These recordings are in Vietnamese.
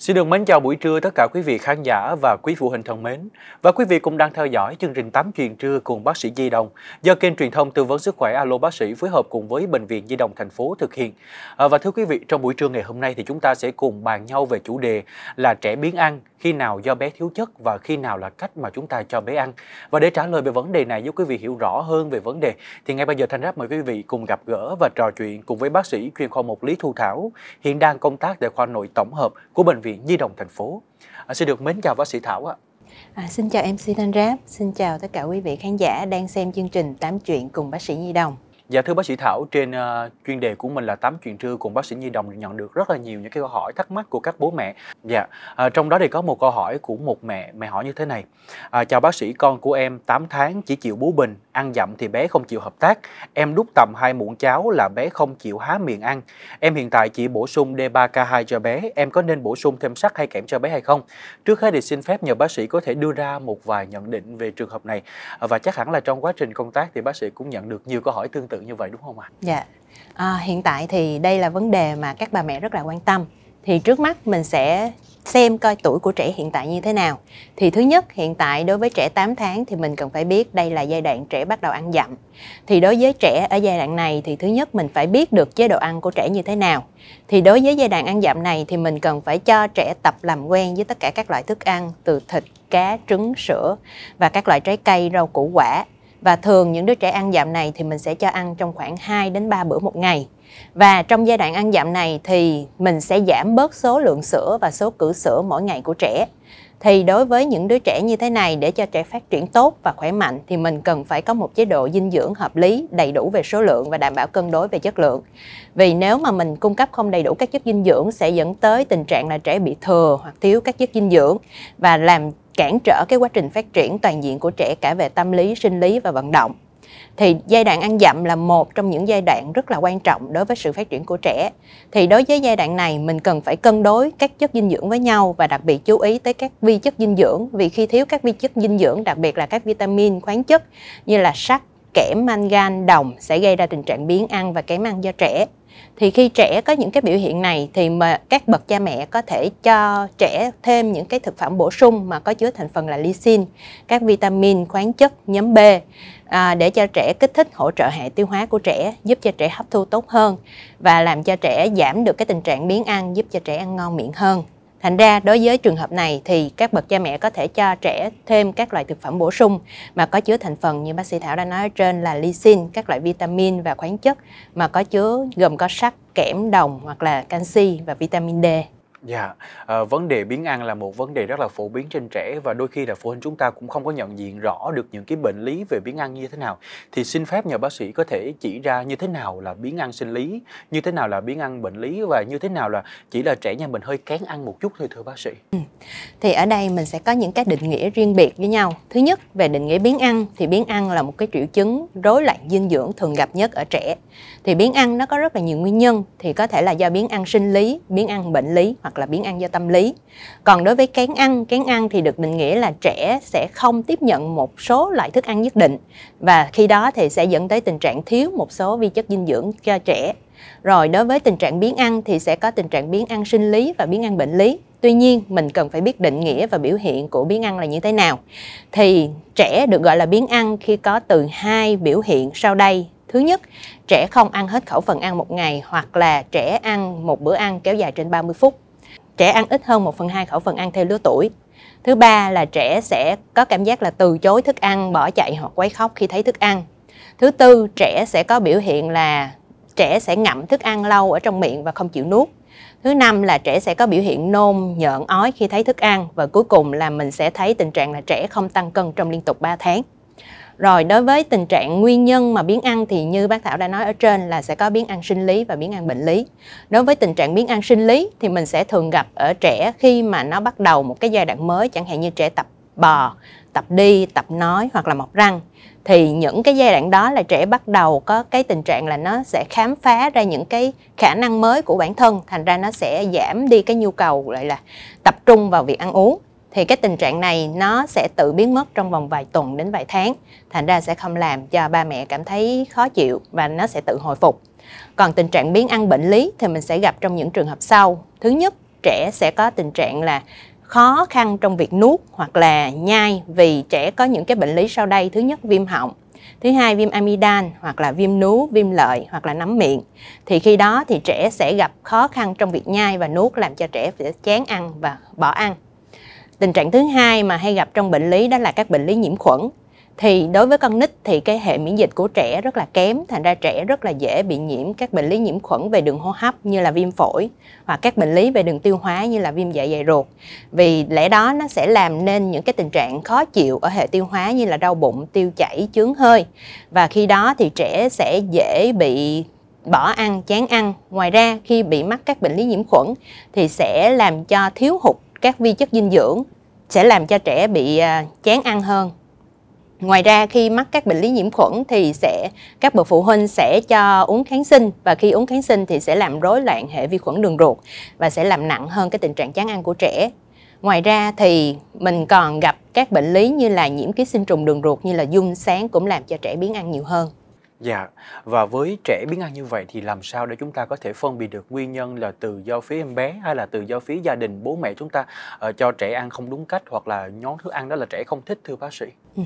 Xin được mến chào buổi trưa tất cả quý vị khán giả và quý phụ huynh thân mến. Và quý vị cũng đang theo dõi chương trình 8 chuyện trưa cùng bác sĩ Di Đồng do kênh truyền thông tư vấn sức khỏe Alo bác sĩ phối hợp cùng với bệnh viện Di Đồng thành phố thực hiện. À, và thưa quý vị, trong buổi trưa ngày hôm nay thì chúng ta sẽ cùng bàn nhau về chủ đề là trẻ biến ăn khi nào do bé thiếu chất và khi nào là cách mà chúng ta cho bé ăn. Và để trả lời về vấn đề này giúp quý vị hiểu rõ hơn về vấn đề thì ngay bây giờ Thanh Ráp mời quý vị cùng gặp gỡ và trò chuyện cùng với bác sĩ chuyên khoa một Lý Thu Thảo hiện đang công tác tại khoa nội tổng hợp của bệnh viện viện Nhi đồng thành phố. À, xin được mến chào bác sĩ Thảo ạ. À, xin chào MC Thanh Ráp, xin chào tất cả quý vị khán giả đang xem chương trình Tám chuyện cùng bác sĩ Nhi đồng. Dạ thưa bác sĩ Thảo, trên uh, chuyên đề của mình là tám chuyện trưa cùng bác sĩ Nhi Đồng nhận được rất là nhiều những cái câu hỏi thắc mắc của các bố mẹ. Dạ, uh, trong đó thì có một câu hỏi của một mẹ, mẹ hỏi như thế này. Uh, chào bác sĩ, con của em 8 tháng chỉ chịu bú bình, Ăn dặm thì bé không chịu hợp tác, em đút tầm hai muỗng cháo là bé không chịu há miệng ăn. Em hiện tại chỉ bổ sung D3K2 cho bé, em có nên bổ sung thêm sắt hay kẽm cho bé hay không? Trước hết thì xin phép nhờ bác sĩ có thể đưa ra một vài nhận định về trường hợp này. Và chắc hẳn là trong quá trình công tác thì bác sĩ cũng nhận được nhiều câu hỏi tương tự như vậy đúng không ạ? À? Dạ. À, hiện tại thì đây là vấn đề mà các bà mẹ rất là quan tâm thì trước mắt mình sẽ xem coi tuổi của trẻ hiện tại như thế nào. Thì thứ nhất, hiện tại đối với trẻ 8 tháng thì mình cần phải biết đây là giai đoạn trẻ bắt đầu ăn dặm. Thì đối với trẻ ở giai đoạn này thì thứ nhất mình phải biết được chế độ ăn của trẻ như thế nào. Thì đối với giai đoạn ăn dặm này thì mình cần phải cho trẻ tập làm quen với tất cả các loại thức ăn từ thịt, cá, trứng, sữa và các loại trái cây, rau củ quả. Và thường những đứa trẻ ăn dặm này thì mình sẽ cho ăn trong khoảng 2 đến 3 bữa một ngày. Và trong giai đoạn ăn dặm này thì mình sẽ giảm bớt số lượng sữa và số cử sữa mỗi ngày của trẻ. Thì đối với những đứa trẻ như thế này để cho trẻ phát triển tốt và khỏe mạnh thì mình cần phải có một chế độ dinh dưỡng hợp lý, đầy đủ về số lượng và đảm bảo cân đối về chất lượng. Vì nếu mà mình cung cấp không đầy đủ các chất dinh dưỡng sẽ dẫn tới tình trạng là trẻ bị thừa hoặc thiếu các chất dinh dưỡng và làm cản trở cái quá trình phát triển toàn diện của trẻ cả về tâm lý, sinh lý và vận động thì giai đoạn ăn dặm là một trong những giai đoạn rất là quan trọng đối với sự phát triển của trẻ thì đối với giai đoạn này mình cần phải cân đối các chất dinh dưỡng với nhau và đặc biệt chú ý tới các vi chất dinh dưỡng vì khi thiếu các vi chất dinh dưỡng đặc biệt là các vitamin khoáng chất như là sắt kẽm mangan đồng sẽ gây ra tình trạng biến ăn và kém ăn cho trẻ thì khi trẻ có những cái biểu hiện này thì mà các bậc cha mẹ có thể cho trẻ thêm những cái thực phẩm bổ sung mà có chứa thành phần là lysine các vitamin khoáng chất nhóm B à, để cho trẻ kích thích hỗ trợ hệ tiêu hóa của trẻ giúp cho trẻ hấp thu tốt hơn và làm cho trẻ giảm được cái tình trạng biến ăn giúp cho trẻ ăn ngon miệng hơn Thành ra đối với trường hợp này thì các bậc cha mẹ có thể cho trẻ thêm các loại thực phẩm bổ sung mà có chứa thành phần như bác sĩ Thảo đã nói ở trên là lysine, các loại vitamin và khoáng chất mà có chứa gồm có sắt, kẽm, đồng hoặc là canxi và vitamin D. Dạ, à, vấn đề biến ăn là một vấn đề rất là phổ biến trên trẻ và đôi khi là phụ huynh chúng ta cũng không có nhận diện rõ được những cái bệnh lý về biến ăn như thế nào. Thì xin phép nhờ bác sĩ có thể chỉ ra như thế nào là biến ăn sinh lý, như thế nào là biến ăn bệnh lý và như thế nào là chỉ là trẻ nhà mình hơi kén ăn một chút thôi thưa bác sĩ. Ừ. Thì ở đây mình sẽ có những cái định nghĩa riêng biệt với nhau. Thứ nhất về định nghĩa biến ăn thì biến ăn là một cái triệu chứng rối loạn dinh dưỡng thường gặp nhất ở trẻ. Thì biến ăn nó có rất là nhiều nguyên nhân thì có thể là do biến ăn sinh lý, biến ăn bệnh lý hoặc hoặc là biến ăn do tâm lý còn đối với kén ăn kén ăn thì được định nghĩa là trẻ sẽ không tiếp nhận một số loại thức ăn nhất định và khi đó thì sẽ dẫn tới tình trạng thiếu một số vi chất dinh dưỡng cho trẻ rồi đối với tình trạng biến ăn thì sẽ có tình trạng biến ăn sinh lý và biến ăn bệnh lý tuy nhiên mình cần phải biết định nghĩa và biểu hiện của biến ăn là như thế nào thì trẻ được gọi là biến ăn khi có từ hai biểu hiện sau đây thứ nhất trẻ không ăn hết khẩu phần ăn một ngày hoặc là trẻ ăn một bữa ăn kéo dài trên 30 phút trẻ ăn ít hơn 1 phần 2 khẩu phần ăn theo lứa tuổi. Thứ ba là trẻ sẽ có cảm giác là từ chối thức ăn, bỏ chạy hoặc quấy khóc khi thấy thức ăn. Thứ tư, trẻ sẽ có biểu hiện là trẻ sẽ ngậm thức ăn lâu ở trong miệng và không chịu nuốt. Thứ năm là trẻ sẽ có biểu hiện nôn, nhợn ói khi thấy thức ăn và cuối cùng là mình sẽ thấy tình trạng là trẻ không tăng cân trong liên tục 3 tháng. Rồi đối với tình trạng nguyên nhân mà biến ăn thì như bác Thảo đã nói ở trên là sẽ có biến ăn sinh lý và biến ăn bệnh lý. Đối với tình trạng biến ăn sinh lý thì mình sẽ thường gặp ở trẻ khi mà nó bắt đầu một cái giai đoạn mới chẳng hạn như trẻ tập bò, tập đi, tập nói hoặc là mọc răng thì những cái giai đoạn đó là trẻ bắt đầu có cái tình trạng là nó sẽ khám phá ra những cái khả năng mới của bản thân thành ra nó sẽ giảm đi cái nhu cầu gọi là tập trung vào việc ăn uống thì cái tình trạng này nó sẽ tự biến mất trong vòng vài tuần đến vài tháng thành ra sẽ không làm cho ba mẹ cảm thấy khó chịu và nó sẽ tự hồi phục còn tình trạng biến ăn bệnh lý thì mình sẽ gặp trong những trường hợp sau thứ nhất trẻ sẽ có tình trạng là khó khăn trong việc nuốt hoặc là nhai vì trẻ có những cái bệnh lý sau đây thứ nhất viêm họng thứ hai viêm amidan hoặc là viêm nú viêm lợi hoặc là nấm miệng thì khi đó thì trẻ sẽ gặp khó khăn trong việc nhai và nuốt làm cho trẻ sẽ chán ăn và bỏ ăn tình trạng thứ hai mà hay gặp trong bệnh lý đó là các bệnh lý nhiễm khuẩn thì đối với con nít thì cái hệ miễn dịch của trẻ rất là kém thành ra trẻ rất là dễ bị nhiễm các bệnh lý nhiễm khuẩn về đường hô hấp như là viêm phổi hoặc các bệnh lý về đường tiêu hóa như là viêm dạ dày ruột vì lẽ đó nó sẽ làm nên những cái tình trạng khó chịu ở hệ tiêu hóa như là đau bụng tiêu chảy chướng hơi và khi đó thì trẻ sẽ dễ bị bỏ ăn chán ăn ngoài ra khi bị mắc các bệnh lý nhiễm khuẩn thì sẽ làm cho thiếu hụt các vi chất dinh dưỡng sẽ làm cho trẻ bị à, chán ăn hơn ngoài ra khi mắc các bệnh lý nhiễm khuẩn thì sẽ các bậc phụ huynh sẽ cho uống kháng sinh và khi uống kháng sinh thì sẽ làm rối loạn hệ vi khuẩn đường ruột và sẽ làm nặng hơn cái tình trạng chán ăn của trẻ ngoài ra thì mình còn gặp các bệnh lý như là nhiễm ký sinh trùng đường ruột như là dung sáng cũng làm cho trẻ biến ăn nhiều hơn Dạ, và với trẻ biến ăn như vậy thì làm sao để chúng ta có thể phân biệt được nguyên nhân là từ do phía em bé hay là từ do phía gia đình bố mẹ chúng ta uh, cho trẻ ăn không đúng cách hoặc là nhón thức ăn đó là trẻ không thích thưa bác sĩ? Ừ.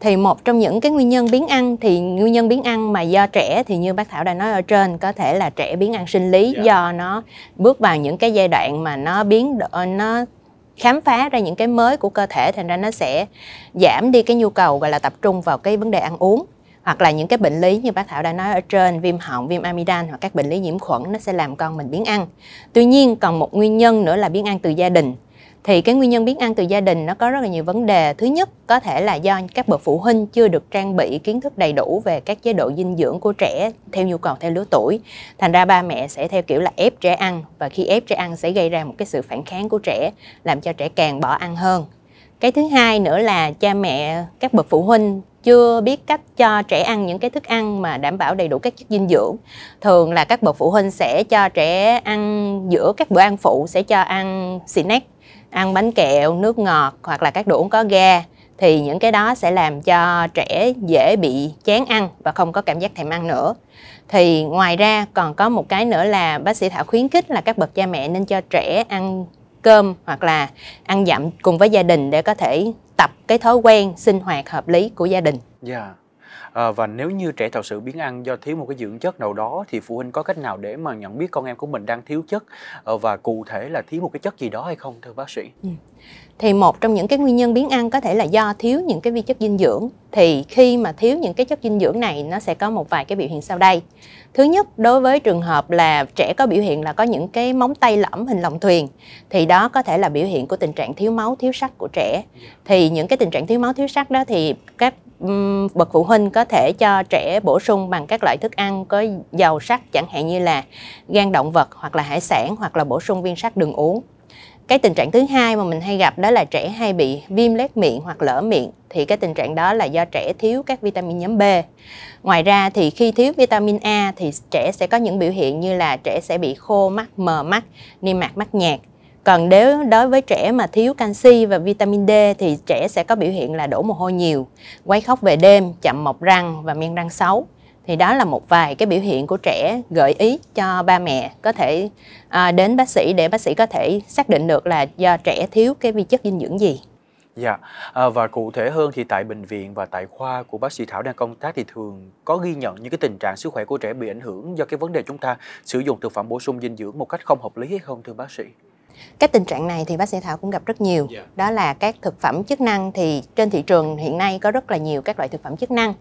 Thì một trong những cái nguyên nhân biến ăn thì nguyên nhân biến ăn mà do trẻ thì như bác Thảo đã nói ở trên có thể là trẻ biến ăn sinh lý dạ. do nó bước vào những cái giai đoạn mà nó biến ờ, nó khám phá ra những cái mới của cơ thể thành ra nó sẽ giảm đi cái nhu cầu gọi là tập trung vào cái vấn đề ăn uống hoặc là những cái bệnh lý như bác Thảo đã nói ở trên viêm họng, viêm amidan hoặc các bệnh lý nhiễm khuẩn nó sẽ làm con mình biến ăn. Tuy nhiên còn một nguyên nhân nữa là biến ăn từ gia đình thì cái nguyên nhân biến ăn từ gia đình nó có rất là nhiều vấn đề thứ nhất có thể là do các bậc phụ huynh chưa được trang bị kiến thức đầy đủ về các chế độ dinh dưỡng của trẻ theo nhu cầu theo lứa tuổi thành ra ba mẹ sẽ theo kiểu là ép trẻ ăn và khi ép trẻ ăn sẽ gây ra một cái sự phản kháng của trẻ làm cho trẻ càng bỏ ăn hơn cái thứ hai nữa là cha mẹ các bậc phụ huynh chưa biết cách cho trẻ ăn những cái thức ăn mà đảm bảo đầy đủ các chất dinh dưỡng thường là các bậc phụ huynh sẽ cho trẻ ăn giữa các bữa ăn phụ sẽ cho ăn snack ăn bánh kẹo nước ngọt hoặc là các đồ uống có ga thì những cái đó sẽ làm cho trẻ dễ bị chán ăn và không có cảm giác thèm ăn nữa thì ngoài ra còn có một cái nữa là bác sĩ thảo khuyến khích là các bậc cha mẹ nên cho trẻ ăn cơm hoặc là ăn dặm cùng với gia đình để có thể tập cái thói quen sinh hoạt hợp lý của gia đình. Dạ. Yeah. Ờ, à, và nếu như trẻ thật sự biến ăn do thiếu một cái dưỡng chất nào đó thì phụ huynh có cách nào để mà nhận biết con em của mình đang thiếu chất ờ, và cụ thể là thiếu một cái chất gì đó hay không thưa bác sĩ? Ừ thì một trong những cái nguyên nhân biến ăn có thể là do thiếu những cái vi chất dinh dưỡng thì khi mà thiếu những cái chất dinh dưỡng này nó sẽ có một vài cái biểu hiện sau đây thứ nhất đối với trường hợp là trẻ có biểu hiện là có những cái móng tay lõm hình lòng thuyền thì đó có thể là biểu hiện của tình trạng thiếu máu thiếu sắt của trẻ thì những cái tình trạng thiếu máu thiếu sắt đó thì các bậc phụ huynh có thể cho trẻ bổ sung bằng các loại thức ăn có giàu sắt chẳng hạn như là gan động vật hoặc là hải sản hoặc là bổ sung viên sắt đường uống cái tình trạng thứ hai mà mình hay gặp đó là trẻ hay bị viêm lét miệng hoặc lở miệng thì cái tình trạng đó là do trẻ thiếu các vitamin nhóm B. Ngoài ra thì khi thiếu vitamin A thì trẻ sẽ có những biểu hiện như là trẻ sẽ bị khô mắt, mờ mắt, niêm mạc mắt nhạt. Còn nếu đối với trẻ mà thiếu canxi và vitamin D thì trẻ sẽ có biểu hiện là đổ mồ hôi nhiều, quấy khóc về đêm, chậm mọc răng và men răng xấu thì đó là một vài cái biểu hiện của trẻ gợi ý cho ba mẹ có thể à, đến bác sĩ để bác sĩ có thể xác định được là do trẻ thiếu cái vi chất dinh dưỡng gì Dạ, à, và cụ thể hơn thì tại bệnh viện và tại khoa của bác sĩ Thảo đang công tác thì thường có ghi nhận những cái tình trạng sức khỏe của trẻ bị ảnh hưởng do cái vấn đề chúng ta sử dụng thực phẩm bổ sung dinh dưỡng một cách không hợp lý hay không thưa bác sĩ? Cái tình trạng này thì bác sĩ Thảo cũng gặp rất nhiều. Dạ. Đó là các thực phẩm chức năng thì trên thị trường hiện nay có rất là nhiều các loại thực phẩm chức năng.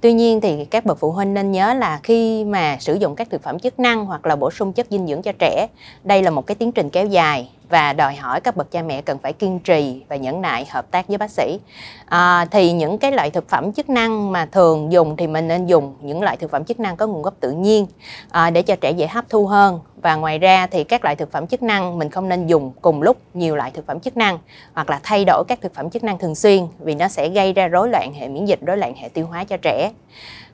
Tuy nhiên thì các bậc phụ huynh nên nhớ là khi mà sử dụng các thực phẩm chức năng hoặc là bổ sung chất dinh dưỡng cho trẻ, đây là một cái tiến trình kéo dài và đòi hỏi các bậc cha mẹ cần phải kiên trì và nhẫn nại hợp tác với bác sĩ à, thì những cái loại thực phẩm chức năng mà thường dùng thì mình nên dùng những loại thực phẩm chức năng có nguồn gốc tự nhiên à, để cho trẻ dễ hấp thu hơn và ngoài ra thì các loại thực phẩm chức năng mình không nên dùng cùng lúc nhiều loại thực phẩm chức năng hoặc là thay đổi các thực phẩm chức năng thường xuyên vì nó sẽ gây ra rối loạn hệ miễn dịch rối loạn hệ tiêu hóa cho trẻ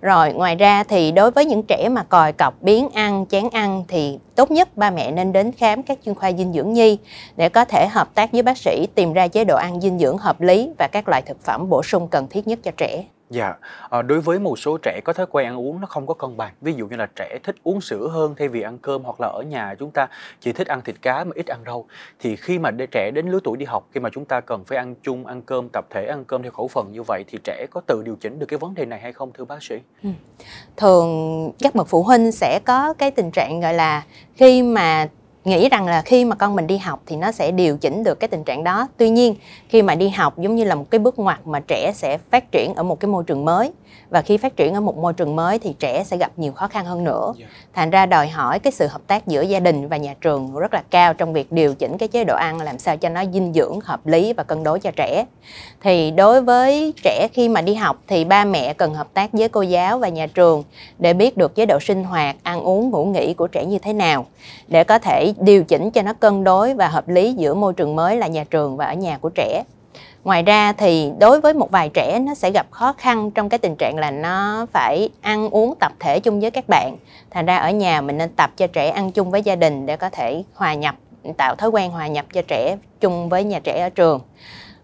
rồi ngoài ra thì đối với những trẻ mà còi cọc biến ăn chán ăn thì tốt nhất ba mẹ nên đến khám các chuyên khoa dinh dưỡng nhi để có thể hợp tác với bác sĩ tìm ra chế độ ăn dinh dưỡng hợp lý và các loại thực phẩm bổ sung cần thiết nhất cho trẻ Dạ, à, đối với một số trẻ có thói quen ăn uống nó không có cân bằng, ví dụ như là trẻ thích uống sữa hơn thay vì ăn cơm hoặc là ở nhà chúng ta chỉ thích ăn thịt cá mà ít ăn rau, thì khi mà để trẻ đến lứa tuổi đi học, khi mà chúng ta cần phải ăn chung, ăn cơm tập thể, ăn cơm theo khẩu phần như vậy thì trẻ có tự điều chỉnh được cái vấn đề này hay không thưa bác sĩ? Ừ. Thường các bậc phụ huynh sẽ có cái tình trạng gọi là khi mà nghĩ rằng là khi mà con mình đi học thì nó sẽ điều chỉnh được cái tình trạng đó tuy nhiên khi mà đi học giống như là một cái bước ngoặt mà trẻ sẽ phát triển ở một cái môi trường mới và khi phát triển ở một môi trường mới thì trẻ sẽ gặp nhiều khó khăn hơn nữa dạ. thành ra đòi hỏi cái sự hợp tác giữa gia đình và nhà trường rất là cao trong việc điều chỉnh cái chế độ ăn làm sao cho nó dinh dưỡng hợp lý và cân đối cho trẻ thì đối với trẻ khi mà đi học thì ba mẹ cần hợp tác với cô giáo và nhà trường để biết được chế độ sinh hoạt ăn uống ngủ nghỉ của trẻ như thế nào để có thể điều chỉnh cho nó cân đối và hợp lý giữa môi trường mới là nhà trường và ở nhà của trẻ ngoài ra thì đối với một vài trẻ nó sẽ gặp khó khăn trong cái tình trạng là nó phải ăn uống tập thể chung với các bạn thành ra ở nhà mình nên tập cho trẻ ăn chung với gia đình để có thể hòa nhập tạo thói quen hòa nhập cho trẻ chung với nhà trẻ ở trường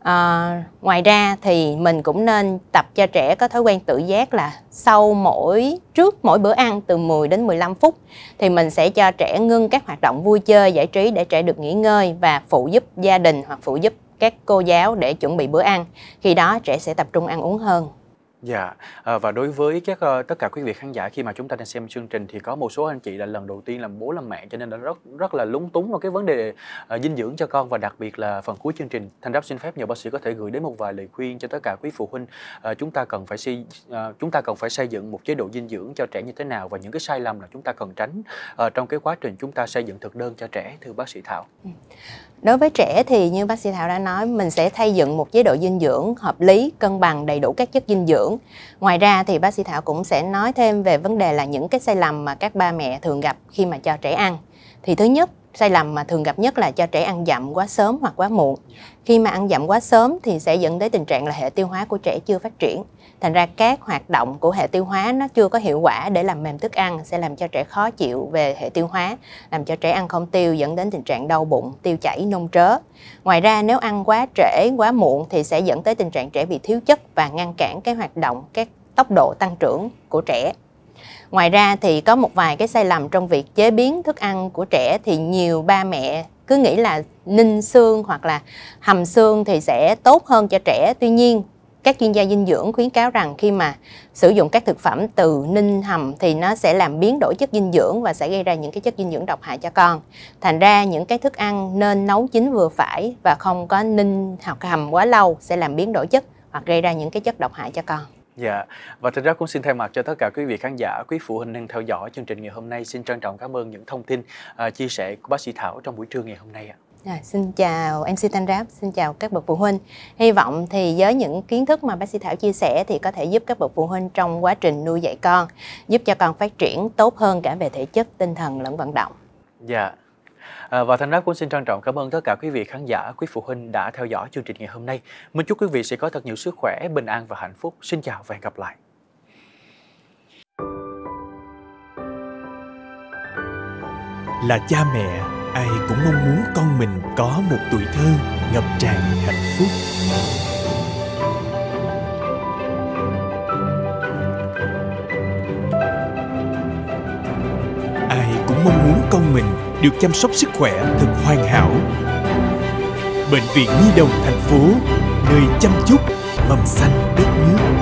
À, ngoài ra thì mình cũng nên tập cho trẻ có thói quen tự giác là sau mỗi trước mỗi bữa ăn từ 10 đến 15 phút thì mình sẽ cho trẻ ngưng các hoạt động vui chơi giải trí để trẻ được nghỉ ngơi và phụ giúp gia đình hoặc phụ giúp các cô giáo để chuẩn bị bữa ăn. Khi đó trẻ sẽ tập trung ăn uống hơn. Dạ, à, và đối với các ờ, tất cả quý vị khán giả khi mà chúng ta đang xem chương trình thì có một số anh chị là lần đầu tiên làm bố làm mẹ cho nên đã rất rất là lúng túng vào cái vấn đề uh, dinh dưỡng cho con và đặc biệt là phần cuối chương trình. Thanh Đáp xin phép nhờ bác sĩ có thể gửi đến một vài lời khuyên cho tất cả quý phụ huynh uh, chúng ta cần phải xây uh, chúng ta cần phải xây dựng một chế độ dinh dưỡng cho trẻ như thế nào và những cái sai lầm là chúng ta cần tránh uh, trong cái quá trình chúng ta xây dựng thực đơn cho trẻ thưa bác sĩ Thảo. Ừ. Đối với trẻ thì như bác sĩ Thảo đã nói mình sẽ xây dựng một chế độ dinh dưỡng hợp lý, cân bằng đầy đủ các chất dinh dưỡng dưỡng. Ngoài ra thì bác sĩ Thảo cũng sẽ nói thêm về vấn đề là những cái sai lầm mà các ba mẹ thường gặp khi mà cho trẻ ăn. Thì thứ nhất sai lầm mà thường gặp nhất là cho trẻ ăn dặm quá sớm hoặc quá muộn. Khi mà ăn dặm quá sớm thì sẽ dẫn tới tình trạng là hệ tiêu hóa của trẻ chưa phát triển. Thành ra các hoạt động của hệ tiêu hóa nó chưa có hiệu quả để làm mềm thức ăn sẽ làm cho trẻ khó chịu về hệ tiêu hóa, làm cho trẻ ăn không tiêu dẫn đến tình trạng đau bụng, tiêu chảy, nôn trớ. Ngoài ra nếu ăn quá trễ, quá muộn thì sẽ dẫn tới tình trạng trẻ bị thiếu chất và ngăn cản cái hoạt động các tốc độ tăng trưởng của trẻ Ngoài ra thì có một vài cái sai lầm trong việc chế biến thức ăn của trẻ thì nhiều ba mẹ cứ nghĩ là ninh xương hoặc là hầm xương thì sẽ tốt hơn cho trẻ. Tuy nhiên các chuyên gia dinh dưỡng khuyến cáo rằng khi mà sử dụng các thực phẩm từ ninh hầm thì nó sẽ làm biến đổi chất dinh dưỡng và sẽ gây ra những cái chất dinh dưỡng độc hại cho con. Thành ra những cái thức ăn nên nấu chín vừa phải và không có ninh hoặc hầm quá lâu sẽ làm biến đổi chất hoặc gây ra những cái chất độc hại cho con. Dạ, và thực ra cũng xin thay mặt cho tất cả quý vị khán giả, quý phụ huynh đang theo dõi chương trình ngày hôm nay xin trân trọng cảm ơn những thông tin uh, chia sẻ của bác sĩ Thảo trong buổi trưa ngày hôm nay ạ. À, xin chào MC Thanh Ráp, xin chào các bậc phụ huynh. Hy vọng thì với những kiến thức mà bác sĩ Thảo chia sẻ thì có thể giúp các bậc phụ huynh trong quá trình nuôi dạy con, giúp cho con phát triển tốt hơn cả về thể chất, tinh thần lẫn vận động. Dạ. À, và Thanh Đáp cũng xin trân trọng cảm ơn tất cả quý vị khán giả, quý phụ huynh đã theo dõi chương trình ngày hôm nay. Mình chúc quý vị sẽ có thật nhiều sức khỏe, bình an và hạnh phúc. Xin chào và hẹn gặp lại. Là cha mẹ, ai cũng mong muốn con mình có một tuổi thơ ngập tràn hạnh phúc. Ai cũng mong muốn con mình được chăm sóc sức khỏe thật hoàn hảo. Bệnh viện Nhi đồng thành phố, nơi chăm chút mầm xanh đất nước.